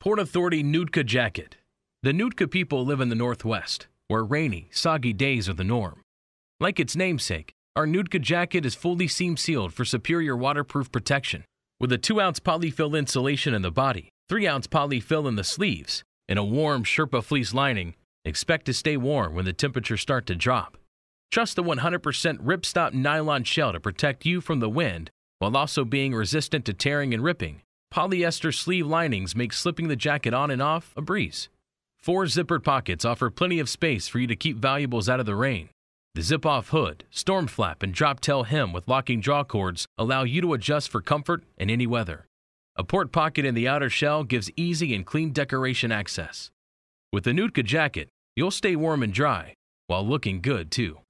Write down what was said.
Port Authority Nootka Jacket. The Nootka people live in the Northwest, where rainy, soggy days are the norm. Like its namesake, our Nootka jacket is fully seam sealed for superior waterproof protection, with a 2 ounce polyfill insulation in the body, 3 ounce polyfill in the sleeves, and a warm Sherpa fleece lining. Expect to stay warm when the temperatures start to drop. Trust the 100% ripstop nylon shell to protect you from the wind while also being resistant to tearing and ripping Polyester sleeve linings make slipping the jacket on and off a breeze. Four zippered pockets offer plenty of space for you to keep valuables out of the rain. The zip-off hood, storm flap, and drop-tail hem with locking draw cords allow you to adjust for comfort in any weather. A port pocket in the outer shell gives easy and clean decoration access. With the Nootka jacket, you'll stay warm and dry, while looking good too.